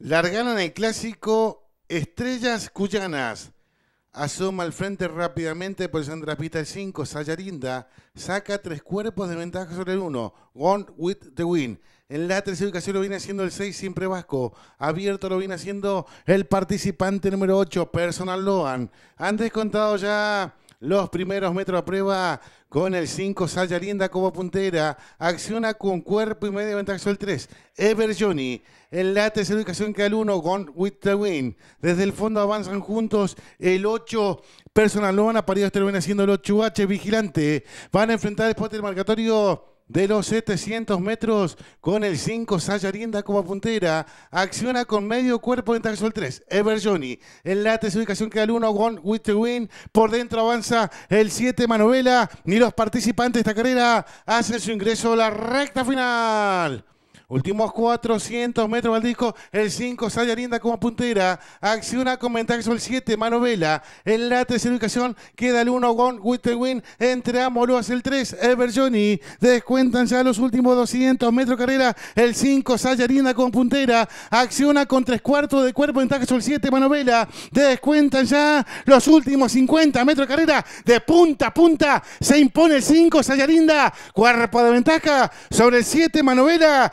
en el clásico Estrellas Cuyanas. Asoma al frente rápidamente por Sandra Pita 5. Sayarinda saca tres cuerpos de ventaja sobre el 1. One with the win. En la tercera ubicación lo viene haciendo el 6, siempre Vasco. Abierto lo viene haciendo el participante número 8, Personal Loan. Han descontado ya los primeros metros a prueba con el 5 Sayarinda como puntera. Acciona con cuerpo y medio ventaja sobre el 3. Ever Johnny. En la tercera ubicación que al 1 con With the Win. Desde el fondo avanzan juntos el 8 Personal a parir termina siendo el 8H Vigilante. Van a enfrentar después del marcatorio de los 700 metros con el 5 Sayarinda como puntera. Acciona con medio cuerpo en Taxol 3. Ever Johnny. En la su ubicación queda el 1 One With the Win. Por dentro avanza el 7 Manovela. Ni los participantes de esta carrera hacen su ingreso a la recta final. Últimos 400 metros al El 5 Sayarinda como puntera. Acciona con ventaja sobre el 7, Manovela. En la tercera ubicación queda el 1 con Win. Entre Amorós el 3, Johnny. Descuentan ya los últimos 200 metros carrera. El 5 Sayarinda como puntera. Acciona con 3 cuartos de cuerpo. Ventaja sobre el 7, Manovela. Descuentan ya los últimos 50 metros carrera. De punta a punta se impone el 5, Sayarinda. Cuerpo de ventaja sobre el 7, Manovela